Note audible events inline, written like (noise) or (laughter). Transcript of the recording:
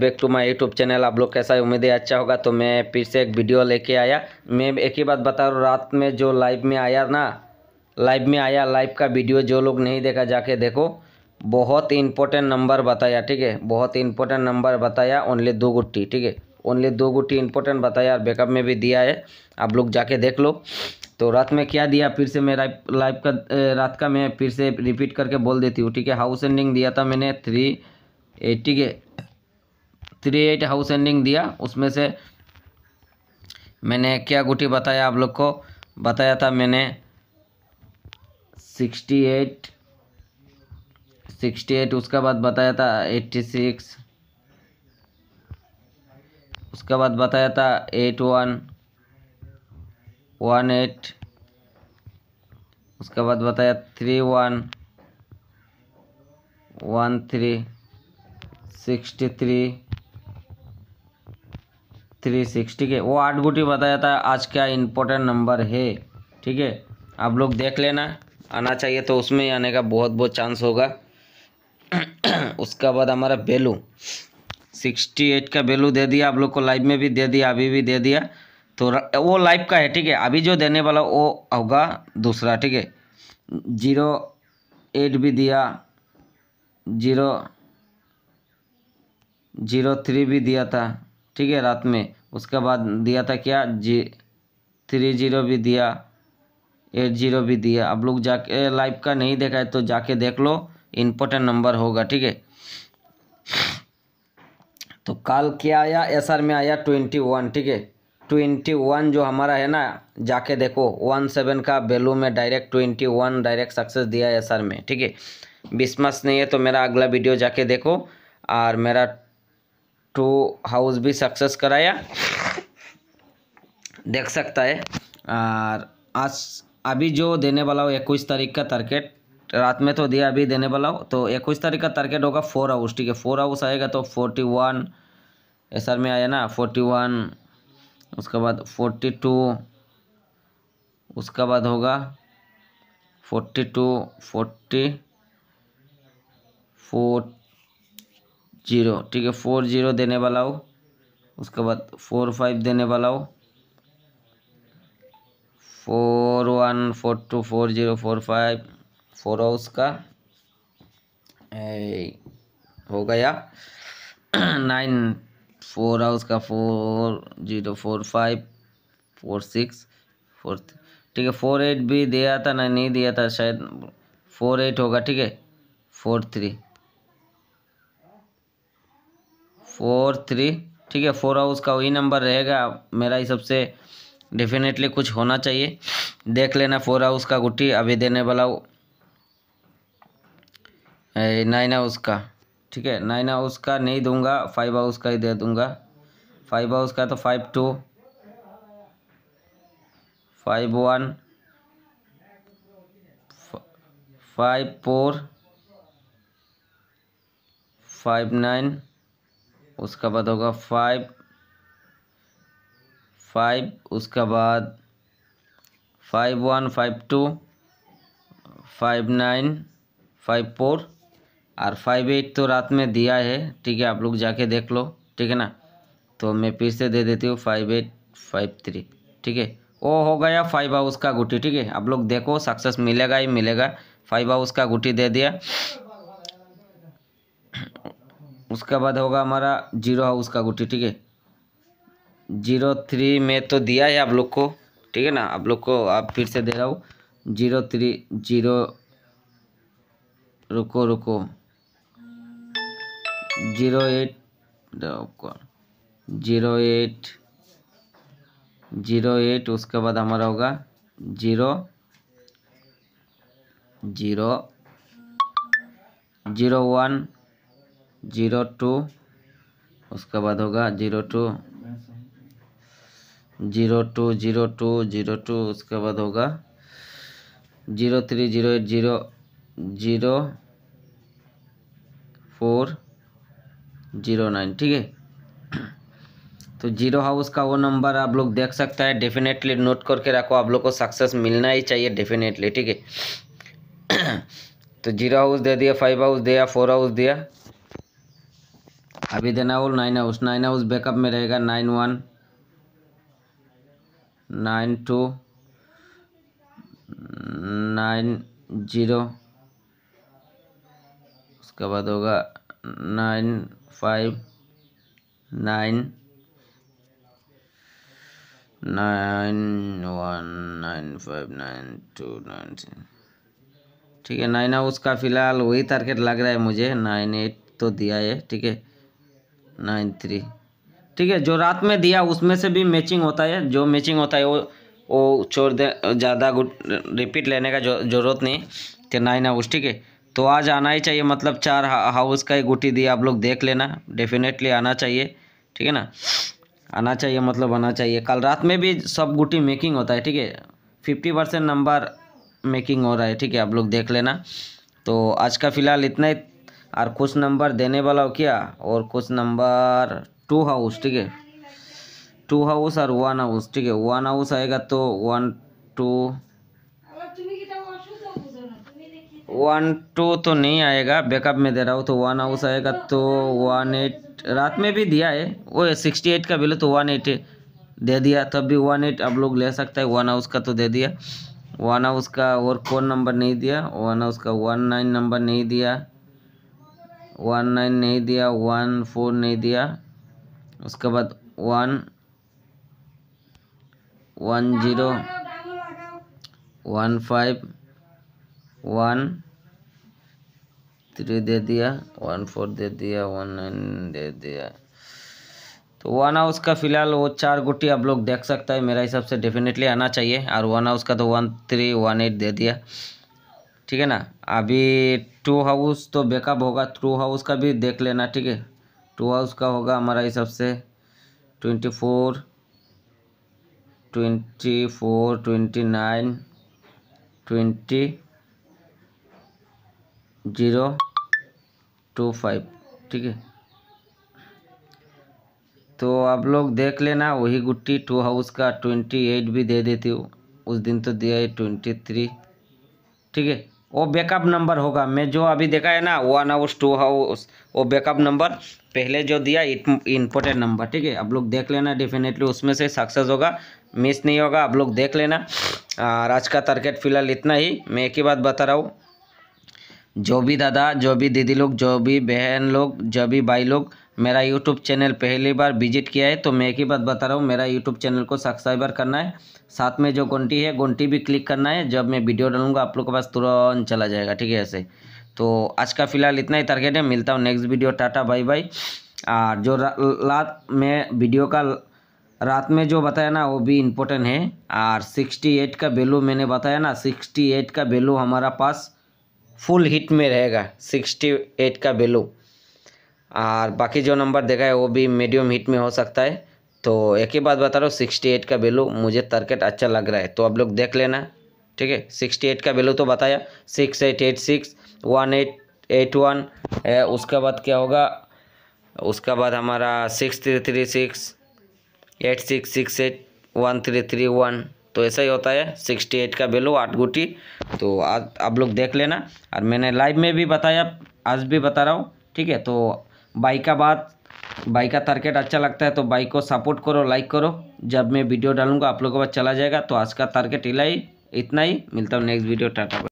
back to my YouTube channel आप लोग कैसा है उम्मीद है अच्छा होगा तो मैं फिर से एक वीडियो लेके आया मैं एक ही बात बता रहा हूँ रात में जो लाइव में आया ना लाइव में आया लाइव का वीडियो जो लोग नहीं देखा जाके देखो बहुत इंपॉर्टेंट नंबर बताया ठीक है बहुत इंपॉर्टेंट नंबर बताया ओनली दो गुट्टी ठीक है ओनली दो गुट्टी इंपॉर्टेंट बताया और बैकअप में भी दिया है आप लोग जाके देख लो तो रात में क्या दिया फिर से मैं लाइव का रात का मैं फिर से रिपीट करके बोल देती हूँ ठीक है हाउस एंडिंग दिया था मैंने थ्री ठीक है थ्री एट हाउस एंडिंग दिया उसमें से मैंने क्या गुटी बताया आप लोग को बताया था मैंने सिक्सटी एट सिक्सटी एट उसके बाद बताया था एट्टी सिक्स उसके बाद बताया था एट वन वन एट उसके बाद बताया three one one three sixty three three six ठीक है वो आठ गुटी बताया था आज क्या इम्पोर्टेंट नंबर है ठीक है आप लोग देख लेना आना चाहिए तो उसमें आने का बहुत बहुत चांस होगा (clears throat) उसका बाद हमारा बेलू सिक्सटी एट का बेलू दे दिया आप लोग को लाइव में भी दे दिया अभी भी दे दिया तो वो लाइव का है ठीक है अभी जो देने वाला वो होगा दूसरा ठीक है जीरो एट भी दिया जीरो जीरो थ्री भी दिया था ठीक है रात में उसके बाद दिया था क्या जी थ्री जीरो भी दिया एट जीरो भी दिया आप लोग जाके लाइव का नहीं देखा है तो जाके देख लो इम्पोर्टेंट नंबर होगा ठीक है तो कल क्या आया एस आर में आया ट्वेंटी वन ठीक है ट्वेंटी वन जो हमारा है ना जाके देखो वन सेवन का वैल्यू में direct twenty one direct success दिया है एस आर में ठीक है बिस्मस नहीं है तो मेरा अगला वीडियो जाके देखो और मेरा टू हाउस भी सक्सेस कराया देख सकता है और आज अभी जो देने वाला हो इक्कीस तारीख का टारगेट रात में तो दिया अभी देने वाला हो तो इक्कीस तारीख का टारगेट होगा फोर हाउस ठीक है फोर हाउस आएगा तो फोर्टी वन एस में आया ना फोर्टी वन उसके बाद फोर्टी टू उसका बाद होगा forty two forty forty zero ठीक है फोर जीरो देने वाला हो उसके बाद फोर फाइव देने वाला हो four one four two four zero four five four हो उसका हो गया (clears throat) नाइन फोर हाउस उसका four zero four five four six four ठीक है फोर एट भी दिया था ना नहीं दिया था शायद फोर एट होगा ठीक है फोर थ्री फोर थ्री ठीक है फोर हाउस का वही नंबर रहेगा मेरा हिसाब से डेफिनेटली कुछ होना चाहिए देख लेना फोर हाउस का गुट्टी अभी देने वाला नाइन हाउस का ठीक है नाइन हाउस का नहीं दूंगा फाइव हाउस का ही दे दूंगा फाइव हाउस का तो five two five one five four five nine उसका बाद होगा फाइव फाइव उसका बाद five one five two five nine five four और फाइव एट तो रात में दिया है ठीक है आप लोग जाके देख लो ठीक है ना तो मैं फिर से दे देती हूँ फाइव एट फाइव थ्री ठीक है वो हो गया फाइव हाउस का गुटी ठीक है आप लोग देखो सक्सेस मिलेगा ही मिलेगा फाइव हाउस का गुटी दे दिया उसके बाद होगा हमारा जीरो हाउस का गुटी ठीक है जीरो थ्री में तो दिया है आप लोग को ठीक है ना आप लोग को आप फिर से दे रहा हूँ जीरो थ्री जीरो रुको रुको zero eight zero eight zero eight उसके बाद हमारा होगा zero zero zero one zero two उसके बाद होगा zero two zero two zero two zero two उसके बाद होगा zero three zero eight zero zero four zero nine ठीक है तो जीरो हाउस का वो नंबर आप लोग देख सकता है डेफिनेटली नोट करके रखो आप लोग को सक्सेस मिलना ही चाहिए डेफिनेटली ठीक है (coughs) तो जीरो हाउस दे दिया फाइव हाउस दिया फोर हाउस दिया अभी देना हो nine house nine house backup में रहेगा nine one nine two nine zero उसके बाद होगा nine five nine nine one nine five nine two nine ठीक है नाइन हाउस का फिलहाल वही टारगेट लग रहा है मुझे नाइन एट तो दिया है ठीक है नाइन थ्री ठीक है जो रात में दिया उसमें से भी मैचिंग होता है जो मैचिंग होता है वो वो छोड़ दे ज़्यादा गुड रिपीट लेने का ज़रूरत नहीं कि नाइन हाउस ठीक है तो आज आना ही चाहिए मतलब चार हाउस का ही गुटी दिया आप लोग देख लेना डेफिनेटली आना चाहिए ठीक है ना आना चाहिए मतलब आना चाहिए कल रात में भी सब गुटी मेकिंग होता है ठीक है फिफ्टी परसेंट नंबर मेकिंग हो रहा है ठीक है आप लोग देख लेना तो आज का फ़िलहाल इतना ही और कुछ नंबर देने वाला हो क्या और कुछ नंबर टू हाउस ठीक है टू हाउस और वन हाउस ठीक है वन हाउस आएगा तो वन टू वन टू तो नहीं आएगा बैकअप में दे रहा हूँ तो वन हाउस आएगा तो वन एट रात में भी दिया है वो सिक्सटी एट का बिलो तो वन एट दे दिया तब भी वन एट आप लोग ले सकते हैं वन हाउस का तो दे दिया वन हाउस का और कौन नंबर नहीं दिया वन हाउस का वन नाइन नंबर नहीं दिया वन नाइन नहीं दिया वन फोर नहीं दिया उसके बाद one one zero one five one three दे दिया वन फोर दे दिया वन नाइन दे दिया तो वन हाउस का फिलहाल वो चार गुटी आप लोग देख सकता है मेरा हिसाब से डेफिनेटली आना चाहिए और वन हाउस का तो वन थ्री वन एट दे दिया ठीक है ना अभी टू हाउस तो बेकअप होगा थ्रू हाउस का भी देख लेना ठीक है टू हाउस का होगा हमारा हिसाब से twenty four twenty four twenty nine twenty zero two five ठीक है तो आप लोग देख लेना वही गुट्टी टू हाउस का ट्वेंटी एट भी दे देती हूँ उस दिन तो दिया है ट्वेंटी थ्री ठीक है वो बैकअप नंबर होगा मैं जो अभी देखा है ना वन हाउस टू हाउस वो बैकअप नंबर पहले जो दिया इम्पोर्टेंट नंबर ठीक है आप लोग देख लेना डेफिनेटली उसमें से सक्सेस होगा मिस नहीं होगा आप लोग देख लेना आज का टारगेट फिलहाल इतना ही मैं एक ही बात बता रहा हूँ जो भी दादा जो भी दीदी लोग जो भी बहन लोग जो भी भाई लोग मेरा यूट्यूब चैनल पहली बार विजिट किया है तो मैं एक ही बात बता रहा हूँ मेरा यूट्यूब चैनल को सब्सक्राइबर करना है साथ में जो घंटी है घंटी भी क्लिक करना है जब मैं वीडियो डालूंगा आप लोग के पास तुरंत चला जाएगा ठीक है ऐसे तो आज का फिलहाल इतना ही टारगेट है मिलता हूँ next video tata bye bye और जो रात में वीडियो का रात में जो बताया ना वो भी इम्पोर्टेंट है और सिक्सटी एट का वैल्यू मैंने बताया ना सिक्सटी एट का वैल्यू हमारा पास फुल हिट में रहेगा सिक्सटी एट का वैल्यू और बाकी जो नंबर देखा है वो भी मीडियम हीट में हो सकता है तो एक ही बात बता रहा हूँ सिक्सटी एट का वैल्यू मुझे तर्केट अच्छा लग रहा है तो आप लोग देख लेना ठीक है सिक्सटी एट का वैल्यू तो बताया six eight eight six one eight eight one है उसके बाद क्या होगा उसके बाद हमारा six three three six eight six six eight one three three one तो ऐसा ही होता है सिक्सटी एट का वैल्यू आठ गुटी तो आज आप लोग देख लेना और मैंने लाइव में भी बताया आज भी बता रहा हूँ ठीक है तो बाइक का बात बाइक का टारगेट अच्छा लगता है तो बाइक को सपोर्ट करो लाइक करो जब मैं वीडियो डालूंगा आप लोगों के पास चला जाएगा तो आज का टारगेट इलाई इतना ही मिलता हूँ नेक्स्ट वीडियो टाटा